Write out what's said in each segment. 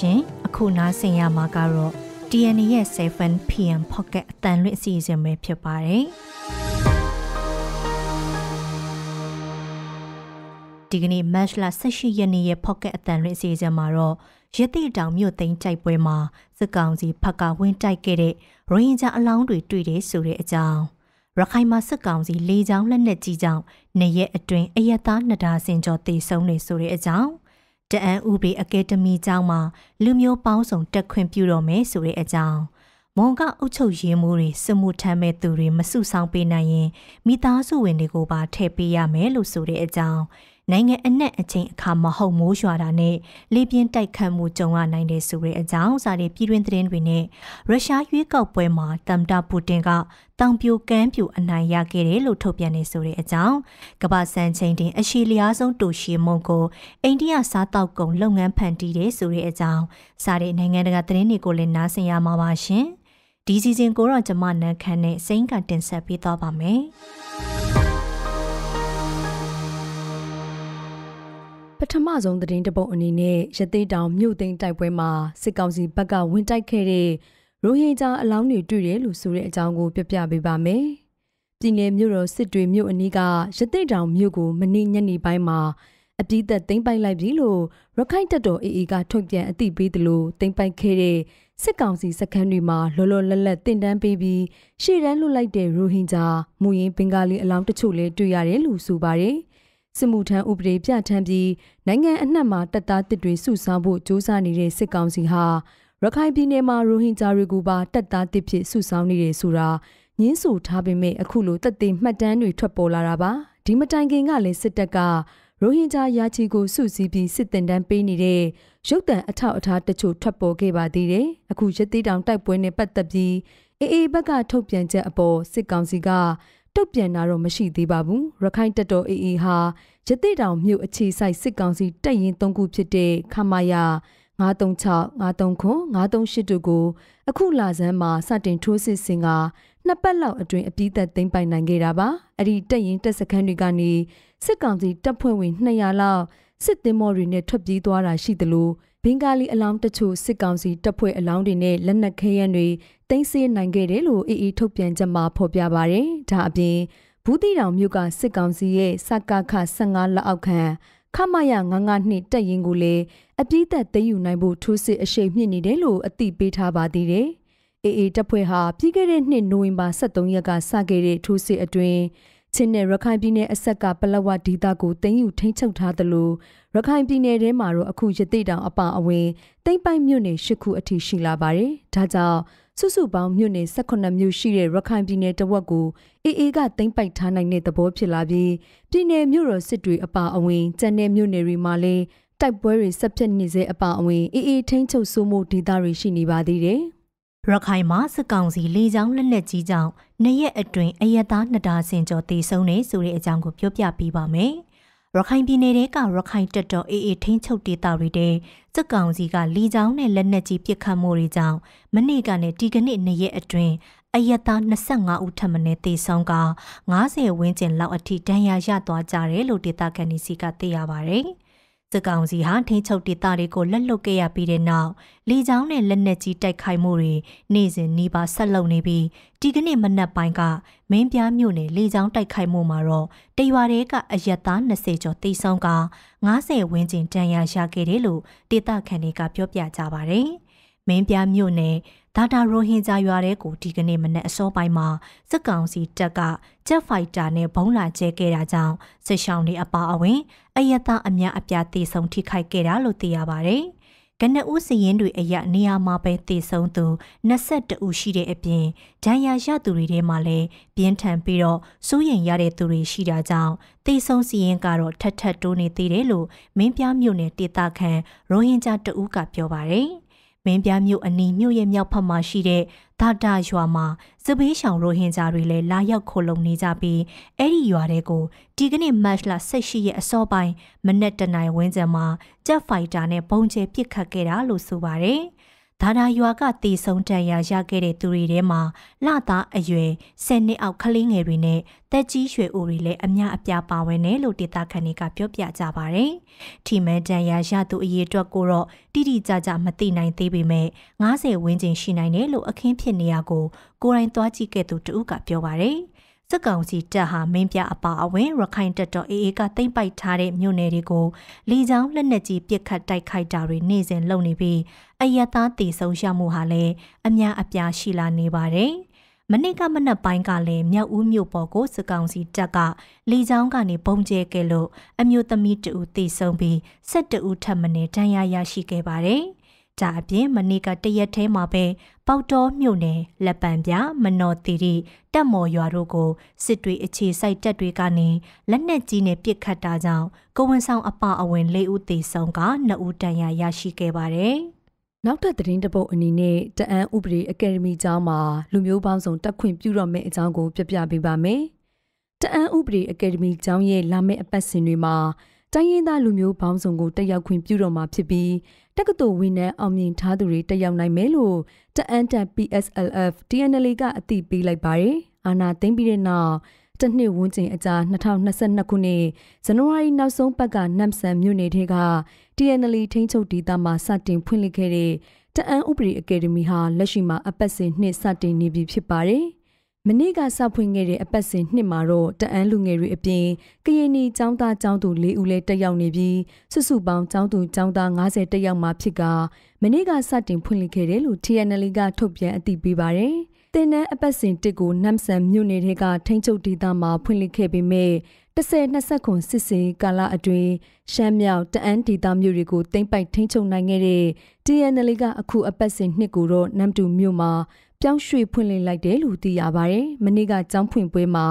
ရှင် အခုနားဆင်ရမှာကတော့ TN ရဲ့ 7PM Pocket အတန်လွင့်အစီအစဉ်ပဲဖြစ်ပါတယ်ဒီကနေ့ match လ18ရက်နေ့ရဲ့ pocket အတန်လွင့်အစီအစဉ်မှာတော့ရတိတောင်မြို့သိမ်းကြိုက်ပွဲမှာစစ်ကောင်စီဖက်ကဝင်တိုက်ခဲ့တဲ့ရိုဟင်ဂျာအလောင်းတွေတွေ့တယ်ဆိုတဲ့အကြောင်းရခိုင်မှာစစ်ကောင်စီလေကြောင်းလက်နက်ကြီးကြောင့်နေရက်အတွင်းအရက်သားနှစ်ဒါဇင်ကျော်တေဆုံးနေဆိုတဲ့အကြောင်းတအန်ဥပေအကယ်ဒမီကျောင်းမှာလူမျိုးပေါင်းစုံတက်ခွင့်ပြုတော်မယ်ဆိုတဲ့အကြောင်းမွန်ကအုပ်ချုပ်ရေးမှုတွေစမှုထမ်းမဲ့သူတွေမစုဆောင်ပေးနိုင်ရင်မိသားစုဝင်တွေကိုပါထည့်ပေးရမယ်လို့ဆိုတဲ့အကြောင်းနိုင်ငံအနှံ့အချိန်အခါမဟုတ်မိုးရွာတာနဲ့လေပြင်းတိုက်ခတ်မှုကြုံရနိုင်တယ်ဆိုတဲ့အကြောင်းစာတွေပြည်တွင်းသတင်းတွေနဲ့ရုရှားရွေးကောက်ပွဲမှာတမ်တာပူတင်ကတောင်ပြိုကမ်းပြိုအနိုင်ရခဲ့တယ်လို့ထုတ်ပြန်နေဆိုတဲ့အကြောင်းကမ္ဘာစံချိန်တင်အရှီလျားဆုံးတူရှီမုံကိုအိန္ဒိယစားတောက်ကုန်လုပ်ငန်းဖန်တီးတယ်ဆိုတဲ့အကြောင်းစာတဲ့နိုင်ငံတကာသတင်းတွေကိုလည်းနားဆင်ရမှာပါရှင်ဒီစီစဉ်ကိုတော့ကျွန်မနန်းခမ်းနဲ့စိမ့်ကတင်ဆက်ပေးသွားပါမယ်ပထမဆုံးသတင်းတပုတ်အနေနဲ့ရသေးတောင်မြို့သိမ်းတိုက်ပွဲမှာစစ်ကောင်စီဘက်ကဝင်တိုက်ခဲ့တဲ့ရိုဟင်ဂျာအလောင်းတွေတွေ့တယ်လို့ဆိုတဲ့အကြောင်းကိုပြပြပေးပါမယ်။ပြည်내မြို့တော်စစ်တွေမြို့အနီးကရသေးတောင်မြို့ကိုမနေ့ညနေပိုင်းမှာအပြစ်သက်သိမ်းပိုက်လိုက်ပြီလို့ရခိုင်တပ်တော် AA ကထုတ်ပြန်အသိပေးသလိုသိမ်းပိုက်ခဲ့တဲ့စစ်ကောင်စီစခန်းတွေမှာလောလောလတ်လတ်တင်တန်းပေးပြီးရှေ့တန်းလွတ်လိုက်တဲ့ရိုဟင်ဂျာမူရင်းဘင်္ဂါလီအလောင်းတချို့လည်းတွေ့ရတယ်လို့ဆိုပါတယ်။စစ်မှုထမ်းဥပဒေပြဋ္ဌာန်းပြီးနိုင်ငံအနှံ့မှာတပ်သားတစ်တွေစုဆောင်းဖို့ကြိုးစားနေတဲ့စစ်ကောင်စီဟာရခိုင်ပြည်နယ်မှာရိုဟင်ဂျာတွေကိုပါတပ်သားတစ်ဖြစ်စုဆောင်းနေတယ်ဆိုတာညင်းဆိုထားပေမဲ့အခုလိုတက်သိမှတ်တမ်းတွေ ထွက်ပေါ်လာတာပါဒီမတိုင်ခင်ကလည်းစစ်တပ်ကရိုဟင်ဂျာယာချီကိုစုစည်းပြီးစစ်တင်တန်းပေးနေတဲ့ရုပ်တံအထောက်အထားတချို့ထွက်ပေါ်ခဲ့ပါသေးတယ်အခုရသေးတောင်တိုက်ပွဲနဲ့ပတ်သက်ပြီးအေအေဘက်ကထုတ်ပြန်ချက်အပေါ်စစ်ကောင်စီကတုတ်ပြန်တာတော့မရှိသေးပါဘူးရခိုင်တပ်တော် AA ဟာရသေတောင်မြို့အခြေဆိုင်စစ်ကောင်စီတပ်ရင်း၃ခုဖြစ်တဲ့ခမာယာ936 939 938တို့ကိုအခုလာဆန်းမှာစတင်ထိုးစစ်ဆင်ကနှစ်ပတ်လောက်အတွင်းအပြည့်သက်သိမ်းပိုင်နိုင်ခဲ့တာပါအဲ့ဒီတပ်ရင်းတပ်စခန်းတွေကနေစစ်ကောင်စီတပ်ဖွဲ့ဝင်200လောက်စစ်သည်မော်တွေနဲ့ထွက်ပြေးသွားတာရှိသလိုဘင်္ဂါလီအလောင်းတချို့စစ်ကောင်စီတပ်ဖွဲ့အလောင်းတွေနဲ့လက်နက်ခဲယမ်းတွေတင်ဆေးနိုင်ခဲ့တယ်လို့အေအေထုတ်ပြန်ချက်မှာဖော်ပြပါရယ်။ဒါအပြင်ဘူးတီတောင်မြို့ကစစ်ကောင်စီရဲ့စကခ15လက်အောက်ခံခမရ99နှစ်တက်ရင်ကိုလည်းအပြည့်သက်သိမ်းယူနိုင်ဖို့ထိုးစစ်အရှိန်မြင့်နေတယ်လို့အသိပေးထားပါသေးတယ်။ AA တပ်ဖွဲ့ဟာပြီးခဲ့တဲ့နှစ်နိုဝင်ဘာ23ရက်ကစခဲ့တဲ့ထိုးစစ်အတွင်းချင်းနဲ့ရခိုင်ပြည်နယ်အဆက်ကပလက်ဝဒေသကိုသိမ်းယူထိန်းချုပ်ထားသလိုရခိုင်ပြည်နယ်ထဲမှာတော့အခုရသေးတောင်အပါအဝင်တိမ့်ပိုက်မြို့နယ်၈ခုအထိရှိလာပါတယ်။ဒါကြောင့်စုစုပေါင်းမြို့နယ်18မြို့ရှိတဲ့ရခိုင်ပြည်နယ်တဝက်ကိုအေးအေးကသိမ့်ပိုက်ထားနိုင်တဲ့သဘောဖြစ်လာပြီးပြည်နယ်မြို့တော်စစ်တွေအပါအဝင်ကျန်တဲ့မြို့နယ်တွေမှာလည်းတိုက်ပွဲတွေဆက်ဖြစ်နေစေအပါအဝင် အေးအေးထိန်းချုပ်စိုးမှုဒေသတွေရှိနေပါသေးတယ်။ရခိုင်မှာစစ်ကောင်စီလေကြောင်းလက်နက်ကြီးကြောင့်နှစ်ရက်အတွင်းအရက်သားနှစ်ဒါဇင်ကျော်တေဆုံးနေဆိုတဲ့အကြောင်းကိုပြောပြပေးပါမယ်။ရခိုင်ပြည်နယ်တဲကရခိုင်တပ်တော် AA ထိန်းချုပ်ဒေသတွေတဲစစ်ကောင်စီကလီချောင်းနဲ့လက်နက်ကြီးပစ်ခတ်မှုတွေကြောင့်မနေ့ကနဲ့ဒီကနေ့နေ့ရက်အတွင်းအယတာ25ဦးထပ်မံသေဆုံးက90ဝန်းကျင်လောက်အထိဒဏ်ရာရသွားကြတယ်လို့ဒေသခံတွေစီကသိရပါဗျ။စစ်ကောင်စီဟာထိချုပ်ဒေသတွေကိုလက်လွတ်ခဲ့ရပြီးတဲ့နောက်လေကြောင်းနဲ့လက်နက်ကြီးတိုက်ခိုက်မှုတွေနေ့စဉ်နှီးပါဆက်လုပ်နေပြီးဒီကနေ့မနက်ပိုင်းကမင်းပြားမြို့နယ်လေကြောင်းတိုက်ခိုက်မှုမှာတော့တရွာတဲကအရက်သား20ကျော်တိဆုံးက90ဝန်းကျင်တန်ရာရခဲ့တယ်လို့ဒေသခံတွေကပြောပြကြပါတယ်။မင်းပြမြို့နယ်ဒါတာရိုဟင်ဂျာရွာတဲကိုဒီကနေ့မနက်အစောပိုင်းမှာစစ်ကောင်စီတပ်ကဂျက်ဖိုက်တာနဲ့ဘုံလာကျဲခဲ့တာကြောင့်စစ်ရှောင်းတွေအပါအဝင်အယက်သားအများအပြားတေဆုံးထိခိုက်ခဲ့တာလို့သိရပါဗျ။ကနဦးစည်ရင်တွေအရနေရာမှာပဲတည်ဆုံးသူ22ဦးရှိတဲ့အပြင်ဒဏ်ရာရသူတွေထဲမှာလည်းပြင်းထန်ပြီးတော့စိုးရိမ်ရတဲ့သူတွေရှိတာကြောင့်တည်ဆုံးစည်ရင်ကတော့ထထတိုးနေသေးတယ်လို့မင်းပြမြို့နယ်ဒေသခံရိုဟင်ဂျာတအူးကပြောပါတယ်။မင်းပြမြို့အနီးမြို့ရဲ့မြောက်ဖက်မှာရှိတဲ့ဒါတာရွာမှာစပေးဆောင်ရိုဟင်ဂျာတွေလည်းလာရောက်ခိုလုံနေကြပြီးအဲ့ဒီရွာတွေကိုဒီကနေ့မတ်လ18ရက်အစောပိုင်းမနက်တနိုင်ဝင်းကျန်မှာဂျက်ဖိုက်တာနဲ့ပုံကျဲပစ်ခတ်ခဲ့တာလို့ဆိုပါတယ်။ဒါဒါရွာကတည်ဆုံးတန်ရာရခဲ့တဲ့သူတွေထဲမှာလသားအရွယ်10နှစ်အောက်ကလေးငယ်တွေနဲ့တက်ကြီးရွှေအိုတွေလည်းအများအပြားပါဝင်တယ်လို့ဒေသခံတွေကပြောပြကြပါတယ်။ထီမဲတန်ရာရသူအရေးအတွက်ကိုတော့တိတိကျကျမသိနိုင်သေးပေမဲ့90ဝန်းကျင်ရှိနိုင်တယ်လို့အခင်းဖြစ်နေရကိုကိုရိုင်းသွားကြည့်ခဲ့သူတဦးကပြောပါတယ်။စစ်ကောင်စီတပ်ဟာမင်းပြအပါအဝင်ရခိုင်တပ်တော် AA ကသိမ့်ပိုက်ထားတဲ့မြို့နယ်တွေကိုလီချောင်းလက်နက်ကြီးပစ်ခတ်တိုက်ခိုက်တာတွေနေ့စဉ်လုပ်နေပြီးအယက်သားတည်ဆုံရမှုဟာလည်းအများအပြားရှိလာနေပါတယ်။မနေ့ကမနက်ပိုင်းကလည်းမြောက်ဦးမြို့ပေါ်ကိုစစ်ကောင်စီတပ်ကလေကြောင်းကနေပုံကျဲခဲ့လို့အမျိုးသမီးတဦးသေဆုံးပြီး၁၁ဦးထပ်မံဒဏ်ရာရရှိခဲ့ပါတယ်။ဒါအပြင်မနေ့ကတရက်ထဲမှာပဲပေါတော်မြို့နယ်လက်ပံပြမနော်တီရီတက်မော်ရွာတို့ကိုစစ်တွေအခြေစိုက်တပ်တွေကနေလက်နက်ကြီးနဲ့ပစ်ခတ်တာကြောင့်ကိုဝန်ဆောင်အပါအဝင်၄ဦးသေဆုံးက၂ဦးဒဏ်ရာရရှိခဲ့ပါတယ်။နောက်ထပ်သတင်းတစ်ပုဒ်အနေနဲ့တအန်ဥပဒေအကယ်ဒမီကျောင်းမှာလူမျိုးပေါင်းစုံတက်ခွင့်ပြုတော့မယ့်အကြောင်းကိုပြပြပေးပါမယ်။တအန်ဥပဒေအကယ်ဒမီကျောင်းရဲ့လာမယ့်အပတ်စဉ်တွေမှာတိုင်းရင်းသားလူမျိုးပေါင်းစုံကိုတက်ရောက်ခွင့်ပြုတော့မှာဖြစ်ပြီးတက္ကသိုလ်ဝန်ထမ်းအောင်မြင်ထားသူတွေတက်ရောက်နိုင်မယ်လို့တအန်တန် PSLF TNLA ကအသိပေးလိုက်ပါတယ်။အာနာသိမ့်ပြီးတဲ့နောက်တနှစ်ဝန်းကျင်အကြာ2022ခုနှစ်ဇန်နဝါရီနောက်ဆုံးပတ်ကနမ်ဆန်မြို့နယ်ထဲက TNL ထိန်းချုပ်ဒေသမှာစတင်ဖွင့်လှစ်ခဲ့တဲ့တအန်ဥပဒေအကယ်ဒမီဟာလက်ရှိမှာအပတ်စဉ်နှစ်စတင်နေပြီဖြစ်ပါတယ်။မနေ့ကစဖွင့်ခဲ့တဲ့ အပတ်စဉ်နှစ်မှာတော့တအန်းလူငယ်တွေအပြင် ကရင်နီចောင်းသားចောင်းသူ၄ဦးလည်းတက်ရောက်နေပြီးစုစုပေါင်းចောင်းသူចောင်းသား90တက်ရောက်မှာဖြစ်ကမနေ့ကစတင်ဖွင့်လှစ်ခဲ့တယ်လို့ TNL ကထုတ်ပြန်အသိပေးပါတယ်။တင်နန်းအပတ်စဉ်တစ်ကိုနမ်ဆန်မြို့နယ်ထဲကထိန်းချုပ်ဒေသမှာဖွင့်လှစ်ခဲ့ပေမဲ့10 20ခုစစ်စင်ကာလအတွင်းရှမ်းမြောက်တအန်းဒေသမြို့တွေကိုတင်ပိုက်ထိန်းချုပ်နိုင်ခဲ့တဲ့ TNL ကအခုအပတ်စဉ်နှစ်ကိုတော့နမ်တူမြို့မှာပြောင်းရွှေ့ဖွင့်လှစ်လိုက်တယ်လို့သိရပါတယ်။မနေ့ကကျောင်းဖွင့်ပွဲမှာ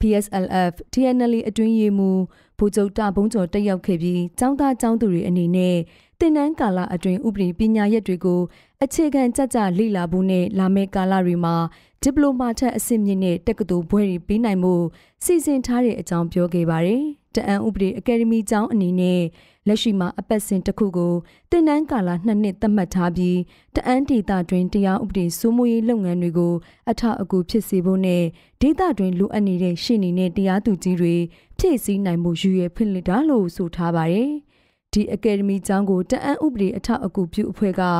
PSLF TNL အတွင်းရေးမှူးဘူဇုတ်တဘုံကျော်တက်ရောက်ခဲ့ပြီးကျောင်းသားကျောင်းသူတွေအနေနဲ့တင်နန်းကာလအတွင်းဥပဒေပညာရပ်တွေကိုအခြေခံကြကြလေ့လာဖို့နဲ့လာမယ့်ကာလတွေမှာဒီပလိုမာထက်အဆင့်မြင့်တဲ့တက္ကသိုလ်ဘွဲ့တွေပေးနိုင်ဖို့စီစဉ်ထားတဲ့အကြောင်းပြောခဲ့ပါတယ်။တအန်ဥပဒေအကယ်ဒမီကျောင်းအနေနဲ့လက်ရှိမှာအပတ်စဉ်တစ်ခုကိုတင်နန်းကာလ2နှစ်သတ်မှတ်ထားပြီးတအန်းဒေတာတွင်တရားဥပဒေစိုးမိုးရေးလုပ်ငန်းတွေကိုအထောက်အကူဖြစ်စေဖို့နဲ့ဒေတာတွင်လိုအပ်နေတဲ့ရှင်းနေတဲ့တရားသူကြီးတွေဖြည့်ဆည်းနိုင်မှုယူရဖွင့်လှစ်တာလို့ဆိုထားပါတယ်။ဒီအကယ်ဒမီကျောင်းကိုတအန်းဥပဒေအထောက်အကူပြုအဖွဲ့ကဥ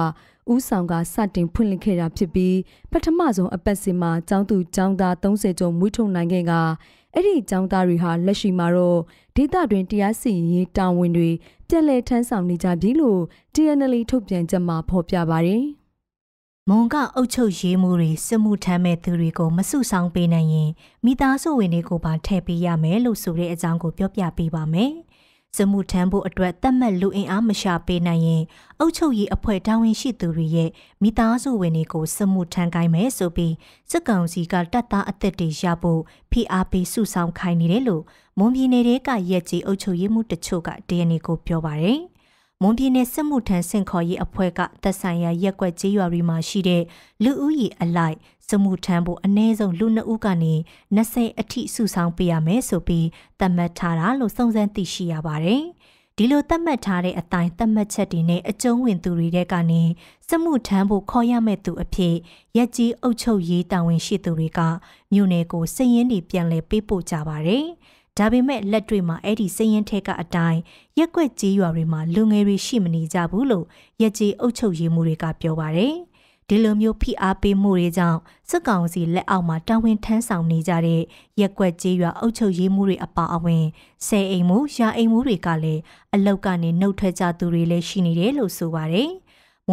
ဆောင်က စတင်ဖွင့်လှစ်ခဲ့တာဖြစ်ပြီးပထမဆုံးအပတ်စဉ်မှာကျောင်းသူကျောင်းသား30ကျော်မွေးထုတ်နိုင်ခဲ့ကအဲ့ဒီចောင်းသားတွေဟာလက်ရှိမှာတော့ဒေသတွင်တရားစီရင်ရေးတာဝန်တွေပြည်လဲထမ်းဆောင်နေကြပြီလို့ TNL ထုတ်ပြန်ချက်မှာဖော်ပြပါတယ်။မွန်ကအုပ်ချုပ်ရေးမှုတွေစစ်မှုထမ်းမဲ့သူတွေကိုမစုဆောင်ပေးနိုင်ရင်မိသားစုဝင်တွေကိုပါထည့်ပေးရမယ်လို့ဆိုတဲ့အကြောင်းကိုပြောပြပေးပါမယ်။စစ်မှုထမ်းဖို့အတွက်တတ်မှတ်လူအင်အားမရှာပေးနိုင်ရင်အုပ်ချုပ်ရေးအဖွဲ့တာဝန်ရှိသူတွေရဲ့မိသားစုဝင်တွေကိုစစ်မှုထမ်းခိုင်းမယ်ဆိုပြီးစစ်ကောင်စီကတပ်သားအသက်တွေရဖို့ဖိအားပေးစုဆောင်ခိုင်းနေတယ်လို့မွန်ပြည်နယ်ကရက်ကြီးအုပ်ချုပ်ရေးမှုတချို့က DNA ကိုပြောပါတယ်။မွန်ပြည်နယ်စစ်မှုထမ်းဆင့်ခေါ်ရေးအဖွဲ့ကသက်ဆိုင်ရာရက်ွက်ကြေးရွာတွေမှာရှိတဲ့လူဦးရေအလိုက်စစ်မှုထမ်းဖို့အနည်းဆုံးလူ2ဦးကနေ20အထိစုဆောင်ပေးရမယ်ဆိုပြီးသတ်မှတ်ထားတာလို့စုံစမ်းသိရှိရပါတယ်။ဒီလိုသတ်မှတ်ထားတဲ့အတိုင်းသတ်မှတ်ချက်တွေနဲ့အကျုံးဝင်သူတွေတဲ့ကနေစမှုထမ်းဖို့ခေါ်ရမဲ့သူအဖြစ်ရက်ကြီးအုပ်ချုပ်ရေးတာဝန်ရှိသူတွေကမြို့နယ်ကိုစည်ရင်းတွေပြန်လည်ပေးပို့ကြပါတယ်။ဒါပေမဲ့လက်တွေ့မှာအဲ့ဒီစည်ရင်ထဲကအတိုင်းရက်ွက်ကြေးရွာတွေမှာလူငယ်တွေရှိမနေကြဘူးလို့ရက်ကြီးအုပ်ချုပ်ရေးမှုတွေက ပြောပါတယ်ဒီလိုမျိုးဖိအားပေးမှုတွေကြောင့်စစ်ကောင်စီလက်အောက်မှာတာဝန်ထမ်းဆောင်နေကြတဲ့ရက်ွက်ကြေးရွာအုပ်ချုပ်ရေးမှုတွေအပါအဝင်ဆယ်အိမ်မှုရာအိမ်မှုတွေကလည်းအလောက်ကနေနှုတ်ထွက်ကြသူတွေလည်းရှိနေတယ်လို့ဆိုပါတယ်။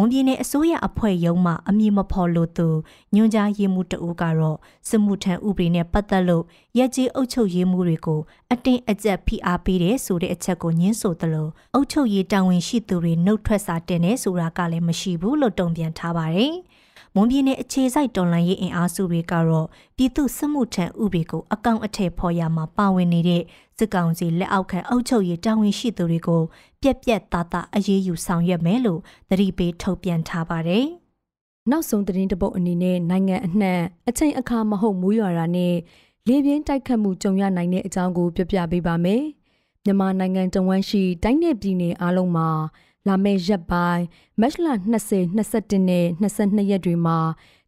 ဝန်ပြည်နယ်အစိုးရအဖွဲ့ရုံးမှအမည်မဖော်လိုသူညွန်ကြားရေးမှူးတဦးကတော့စစ်မှုထမ်းဥပဒေနဲ့ပတ်သက်လို့ရက်ကြီးအုပ်ချုပ်ရေးမှူးတွေကိုအတင်းအကျပ်ဖိအားပေးတယ်ဆိုတဲ့အချက်ကိုညှင်းဆိုသလိုအုပ်ချုပ်ရေးတာဝန်ရှိသူတွေနှုတ်ထွက်စာတင်တယ်ဆိုတာကလည်းမရှိဘူးလို့တုံ့ပြန်ထားပါတယ်။မွန်ပြည်နယ်အခြေစိုက်တော်လှန်ရေးအင်အားစုတွေကတော့ပြည်သူ့စစ်မှုထမ်းဥပဒေကိုအကောင့်အထည်ဖော်ရမှာပါဝင်နေတဲ့စစ်ကောင်စီလက်အောက်ခံအုပ်ချုပ်ရေးတာဝန်ရှိသူတွေကိုပြက်ပြက်သားသားအရေးယူဆောင်ရွက်မယ်လို့သတိပေးထုတ်ပြန်ထားပါတယ်။နောက်ဆုံးသတင်းတပုတ်အနေနဲ့နိုင်ငံအနှံ့အချိန်အခါမဟုတ်မိုးရွာတာနဲ့လေပြင်းတိုက်ခတ်မှုကြုံရနိုင်တဲ့အကြောင်းကိုပြပြပေးပါမယ်။မြန်မာနိုင်ငံတဝန်းရှိတိုင်းနယ်ပြည်နယ်အားလုံးမှာလာမယ့်ရက်ပိုင်းမတ်လ20 21နဲ့22ရက်တွေမှာ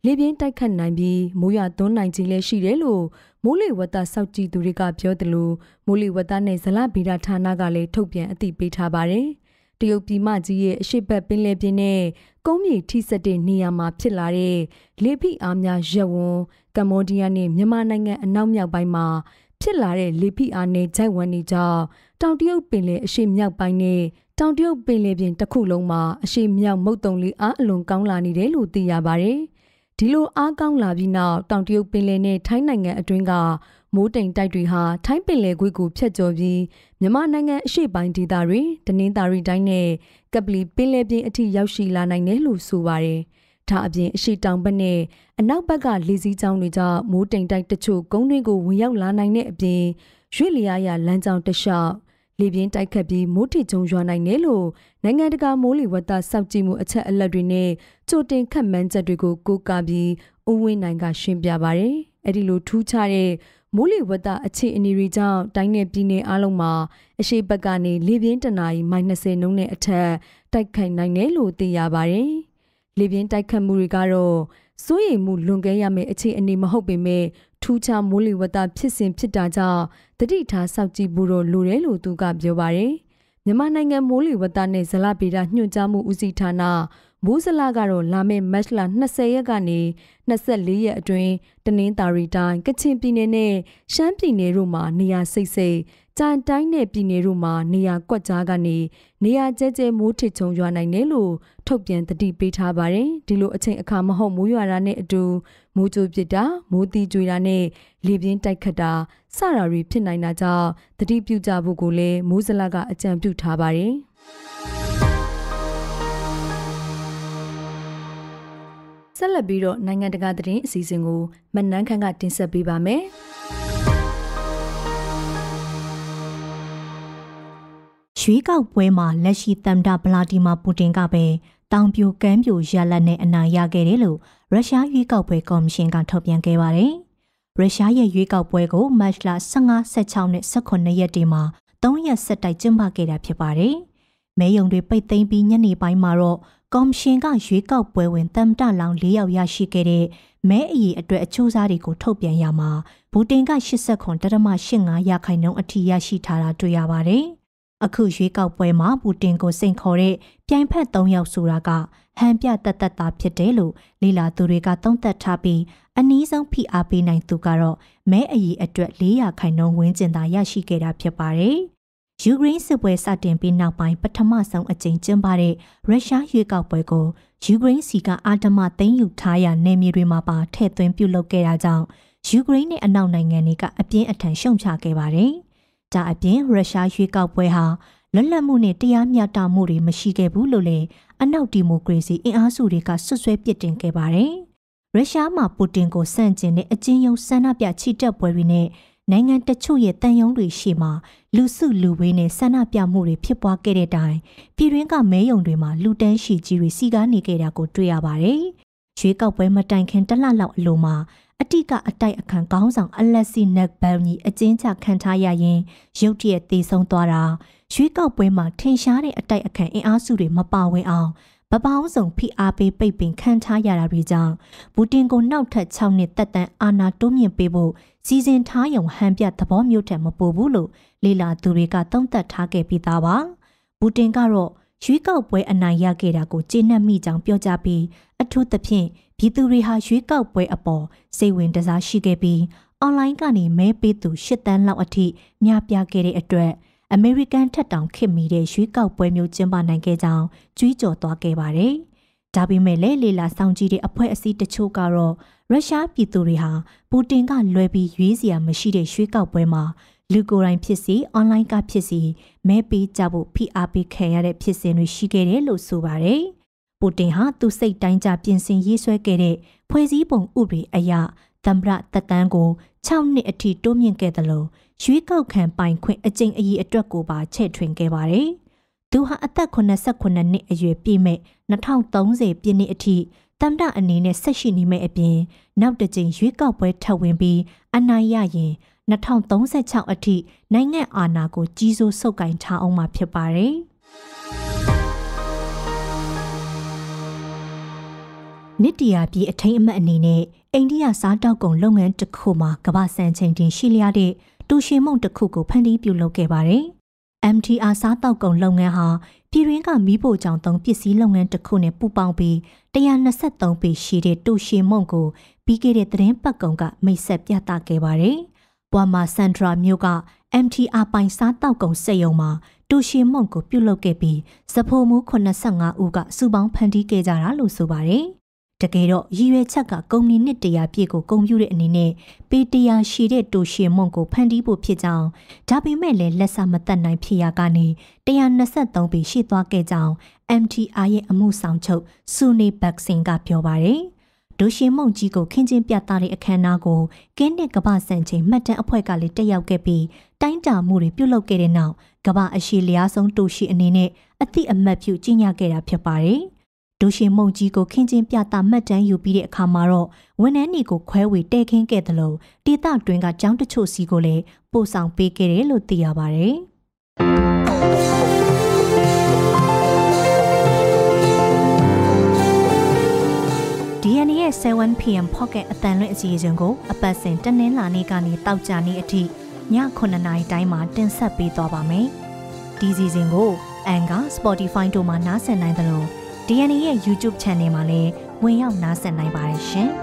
လေပြင်းတိုက်ခတ်နိုင်ပြီးမိုးရွာသွန်းနိုင်ခြင်းလည်းရှိတယ်လို့မိုးလေဝသစောင့်ကြည့်သူတွေကပြောတယ်လို့မိုးလေဝသနဲ့ဇလဗေဒဌာနကလည်းထုတ်ပြန်အသိပေးထားပါတယ်။တရုတ်ပြည်မကြီးရဲ့အရှိတ်ပင်လယ်ပြင်နဲ့ကုန်းမြေထိစပ်တဲ့နေရာမှာဖြစ်လာတဲ့လေဖိအားများရပ်ဝန်းကမ္ဘောဒီးယားနဲ့မြန်မာနိုင်ငံအနောက်မြောက်ပိုင်းမှာဖြစ်လာတဲ့လေဖိအားနဲ့ဂျိုက်ဝမ်တွေကြောင့်တောင်တရုတ်ပင်လယ်အရှေ့မြောက်ပိုင်းနဲ့တောင်တရုတ်ပင်လယ်ပြင်တစ်ခုလုံးမှာအရှိမြောက်မုတ်တုံလေးအားအလွန်ကောင်းလာနေတယ်လို့သိရပါတယ်။ဒီလိုအားကောင်းလာပြီးနောက်တောင်တရုတ်ပင်လယ်နဲ့ထိုင်းနိုင်ငံအတွင်းကမိုးတိမ်တိုက်တွေဟာထိုင်းပင်လယ်ကွေ့ကိုဖြတ်ကျော်ပြီးမြန်မာနိုင်ငံအရှေ့ပိုင်းဒေသတွင်တနင်္သာရီတိုင်းနဲ့ကပလီပင်လယ်ပြင် အထိရောက်ရှိလာနိုင်တယ်လို့ဆိုပါတယ်။ဒါအပြင်အရှိတောင်ဘက်နဲ့အနောက်ဘက်ကလေစီးကြောင်းတွေကြောင့်မိုးတိမ်တိုက်တချို့ကုန်းတွင်းကိုဝင်ရောက်လာနိုင်တဲ့အပြင်ရွေ့လျားရလမ်းကြောင်းတစ်လျှောက်လေပြင်းတိုက်ခတ်ပြီးမိုးထစ်ကြုံရွာနိုင်တယ်လို့နိုင်ငံတကာမိုးလေဝသစောင့်ကြည့်မှုအချက်အလက်တွေနဲ့ကြိုတင်ခန့်မှန်းချက်တွေကိုကိုးကားပြီးဦးဝင်းနိုင်ကရှင်းပြပါတယ်။အဲဒီလိုထူးခြားတဲ့မိုးလေဝသအခြေအနေတွေကြောင့်တိုင်းနယ်ပြည်နယ်အလုံးမှာ အရှိဘက်ကနေလေပြင်းတနာရီမိုင်20နှုန်းနဲ့အထက်တိုက်ခိုက်နိုင်တယ်လို့သိရပါတယ်။လေပြင်းတိုက်ခတ်မှုတွေကတော့စိုးရိမ်မှုလွန်ကဲရမယ့်အခြေအနေမဟုတ်ပေမဲ့းခြားမိုးလေဝသဖြစ်စဉ်ဖြစ်တာကြောင့်တတိထားစောင့်ကြည့်ဖို့တော့လိုတယ်လို့သူကပြောပါတယ်။မြန်မာနိုင်ငံမိုးလေဝသနဲ့ဇလဗေဒညွှန်ကြားမှုဦးစီးဌာနမိုးဇလကတော့လာမယ့်မတ်လ20ရက်ကနေ24ရက်အတွင်းတနင်္သာရီတိုင်းကချင်ပြည်နယ်နဲ့ရှမ်းပြည်နယ်တို့မှာနေရာစိတ်စိတ်ကြံတိုင်းနယ်ပြည်နယ်တို့မှာနေရာကွက်ကြားကနေနေရာကျဲကျဲမိုးထစ်ချုံရွာနိုင်တယ်လို့ထုတ်ပြန်တတိပေးထားပါတယ်ဒီလိုအချိန်အခါမဟုတ်မိုးရွာတာနဲ့အတူမိုးကြိုးပစ်တာမိုးတီကြွေတာနဲ့လေပြင်းတိုက်ခတ်တာစတာတွေဖြစ်နိုင်တာကြောင့်တတိပြုကြဖို့ကိုလည်းမိုးစလကအကြံပြုထားပါတယ်ဆက်လက်ပြီးတော့နိုင်ငံတကာသတင်းအစီအစဉ်ကို မနန်းခန့်ကတင်ဆက်ပေးပါမယ်။ရွေးကောက်ပွဲမှာလက်ရှိသမ္မတဗလာဒီမာပူတင်ကပဲတောင်ပြိုကမ်းပြိုရလတ်နဲ့အနိုင်ရခဲ့တယ်လို့ရုရှားရွေးကောက်ပွဲကော်မရှင်ကထုတ်ပြန်ခဲ့ပါတယ်။ရုရှားရဲ့ရွေးကောက်ပွဲကိုမတ်လ15 16နဲ့18ရက်တွေမှာ3ရက်ဆက်တိုက်ကျင်းပခဲ့တာဖြစ်ပါတယ်။မဲယုံတွေပိတ်သိမ်းပြီးညနေပိုင်းမှာတော့ကော်မရှင်ကရွေးကောက်ပွဲဝင် သမ္မတလောင်၄ယောက်ရရှိခဲ့တဲ့မဲအည်အတွက်အချိုးစားတွေကိုထုတ်ပြန်ရမှာဘူတင်က89.85ရာခိုင်နှုန်းအထိရရှိထားတာတွေ့ရပါတယ်။အခုရွေးကောက်ပွဲမှာပူတင်ကိုစိန်ခေါ်တဲ့ပြိုင်ဖက်၃ယောက်ဆိုတာကဟန်ပြတတ်တတ်တာဖြစ်တယ်လို့လေလာသူတွေကသုံးသပ်ထားပြီးအနည်းဆုံးဖိအားပေးနိုင်သူကတော့မဲအကြီးအတွက်400ခိုင်နှုန်းဝန်းကျင်သာရရှိခဲ့တာဖြစ်ပါတယ်။ယူကရိန်းစစ်ပွဲစတင်ပြီးနောက်ပိုင်းပထမဆုံးအကြိမ်ကျင်းပတဲ့ရုရှားရွေးကောက်ပွဲကိုယူကရိန်းစီကအာဓမသိမ်းယူထားရနယ်မြေတွေမှာပါထည့်သွင်းပြုလုပ်ခဲ့တာကြောင့်ယူကရိန်းနဲ့အနောက်နိုင်ငံတွေကအပြင်းအထန်ရှုံချခဲ့ပါတယ်။ဒါအပြင်ရုရှားရွေးကောက်ပွဲဟာလွတ်လပ်မှုနဲ့တရားမျှတမှုတွေမရှိခဲ့ဘူးလို့လည်းအနောက်ဒီမိုကရေစီအင်အားစုတွေကဆွဆွဲပြစ်တင်ခဲ့ပါတယ်။ရုရှားမှာပူတင်ကိုစန့်ကျင်တဲ့အကျဉ်းယုံဆန္ဒပြချီတက်ပွဲတွေနဲ့နိုင်ငံတချို့ရဲ့တန်ယုံတွေရှိမှလူစုလူဝေးနဲ့ဆန္ဒပြမှုတွေဖြစ်ပွားခဲ့တဲ့အတိုင်းပြည်တွင်းကမဲယုံတွေမှာလူတန်းရှိကြီးတွေစီကားနေကြတာကိုတွေ့ရပါတယ်။ရွေးကောက်ပွဲမတိုင်ခင်တလလောက်အလိုမှာအတိကအတိုက်အခံခေါင်းဆောင်အလက်စီနက်ဘန်ကြီးအကျဉ်းချခံထားရရင်ရုတ်တရက်တည်ဆုံသွားတာရွေးကောက်ပွဲမှာထင်ရှားတဲ့အတိုက်အခံအင်အားစုတွေမပါဝင်အောင်ပပောင်းဆောင်ဖိအားပေးပိတ်ပင်ခံထားရတာတွေကြောင့်ဘူတင်ကိုနောက်ထပ်6နှစ်တက်တန်းအာဏာတိုးမြင့်ပေးဖို့စီစဉ်ထားရုံဟန်ပြသဘောမျိုးထက်မပိုဘူးလို့လေလာသူတွေကသုံးသပ်ထားခဲ့ပြီးသားပါဘူတင်ကတော့ရွေးကောက်ပွဲအနိုင်ရခဲ့တာကိုကျေနပ်မိကြောင်းပြောကြားပြီးအထူးသဖြင့်ပြည်သူတွေဟာရွေးကောက်ပွဲအပေါ်စိတ်ဝင်တစားရှိခဲ့ပြီးအွန်လိုင်းကနေမဲပေးသူ၈တန်းလောက်အထိများပြားခဲ့တဲ့အတွက် အမေရိကန်ထက်တောင်ခင်မီတဲ့ရွေးကောက်ပွဲမျိုးကျင်းပနိုင်ခဲ့ကြောင်းကြွေးကြော်သွားခဲ့ပါတယ်။ဒါပေမဲ့လည်းလေလာဆောင်ကြည့်တဲ့အဖွဲ့အစည်းတချို့ကတော့ရုရှားပြည်သူတွေဟာပူတင်က လွယ်ပြီးရွေးစရာမရှိတဲ့ရွေးကောက်ပွဲမှာလူကိုယ်တိုင်ဖြစ်စီအွန်လိုင်းကဖြစ်စီမဲပေးကြဖို့ဖိအားပေးခံရတဲ့ဖြစ်စဉ်တွေရှိခဲ့တယ်လို့ဆိုပါတယ်။ပူတင်ဟာသူစိတ်တိုင်းကြပြင်ဆင်ရေးဆွဲခဲ့တဲ့ဖွဲ့စည်းပုံဥပဒေအရသမ္မတတက်တန်းကို6နှစ်အထိ တိုးမြင့်ခဲ့တယ်လို့ရွေးကောက်ခံပိုင်ခွင့်အကျင့်အရေးအတွက်ကိုပါချဲ့ထွင်ခဲ့ပါတယ်။သူဟာအသက်89နှစ်အရွယ်ပြည့်မဲ့2030ပြည့်နှစ်အထိတမ်တာအနေနဲ့ဆက်ရှိနေမယ့်အပြင်နောက်တစ်ကြိမ်ရွေးကောက်ပွဲထပ်ဝင်ပြီးအနိုင်ရရင်2036အထိနိုင်ငံအာဏာကိုကြီးစိုးဆုပ်ကိုင်ထားအောင်မှာဖြစ်ပါတယ်။နှစ်တရာပြည်အထိန်အမှတ်အနေနဲ့အိန္ဒိယစားတောက်ကုန်လုပ်ငန်းတစ်ခုမှာကမ္ဘာစံချိန်တင်ရှိလျားတဲ့တူရှင်မုံတစ်ခုကိုဖန်တီးပြုလုပ်ခဲ့ပါတယ်။ MTR စားတောက်ကုန်လုပ်ငန်းဟာပြည်တွင်းကမီးပိုကြောင်သုံးပစ္စည်းလုပ်ငန်းတစ်ခုနဲ့ပူးပေါင်းပြီး123ပေရှိတဲ့တူရှင်မုံကိုပြီးခဲ့တဲ့သတင်းပတ်ကုန်ကမိတ်ဆက်ပြသခဲ့ပါတယ်။ပွာမာစန်ဒရာမြို့က MTR ပိုင်စားတောက်ကုန်စက်ရုံမှာတူရှင်မုံကိုပြုတ်လုခဲ့ပြီးစဖိုမူး85ဦးကစူပေါင်းဖန်တီးခဲ့ကြတာလို့ဆိုပါတယ်။တကယ်တော့ရည်ရွယ်ချက်ကကုမ္ပဏီနှစ်တရာပြည့်ကိုကုန်ပြုတဲ့အနေနဲ့ပေတရာရှိတဲ့တိုရှင်မွန်ကိုဖန်တီးဖို့ဖြစ်ကြောင်းဒါပေမဲ့လည်းလက်စမတက်နိုင်ဖြစ်ရာကနေ123ပေရှိသွားခဲ့ကြောင်း MTR ရဲ့အမှုဆောင်ချုပ်ဆူနေဘက်ဆင်ကပြောပါတယ်ဒိုရှင်မုံကြီးကိုခင်းချင်းပြသတဲ့အခမ်းအနားကိုကင်းနဲ့ကမ္ဘာစံချိန်မှတ်တမ်းအဖွဲ့ကလည်းတက်ရောက်ခဲ့ပြီးတိုင်းတာမှုတွေပြုလုပ်ခဲ့တဲ့နောက်ကမ္ဘာအရှိလျားဆုံးတိုရှိအနေနဲ့အတိအမှတ်ပြုကြီးညာခဲ့တာဖြစ်ပါတယ်။ဒုရှင်မုံကြီးကိုခင်းချင်းပြတာမှတ်တမ်းယူပြီးတဲ့အခါမှာတော့ဝန်ထမ်းတွေကိုခွဲဝေတဲခင်းခဲ့တယ်လို့ဒေသတွင်းကကျောင်းတချို့စီကိုလည်းပို့ဆောင်ပေးခဲ့တယ်လို့သိရပါဗျ။ဒီနေ့ရဲ့ 7pm pocket အတန်လွင့်အစီအစဉ်ကိုအပတ်စဉ်တနင်္လာနေ့ကနေတောက်ကြနေ့အထိည9နာရီတိုင်းမှာတင်ဆက်ပေးသွားပါမယ်။ဒီစီစဉ်ကို အန်က Spotify တို့မှာနားဆင်နိုင်သလို DNA ရဲ့ YouTube Channel မှာလည်းဝင်ရောက်နားဆင်နိုင်ပါတယ်ရှင်။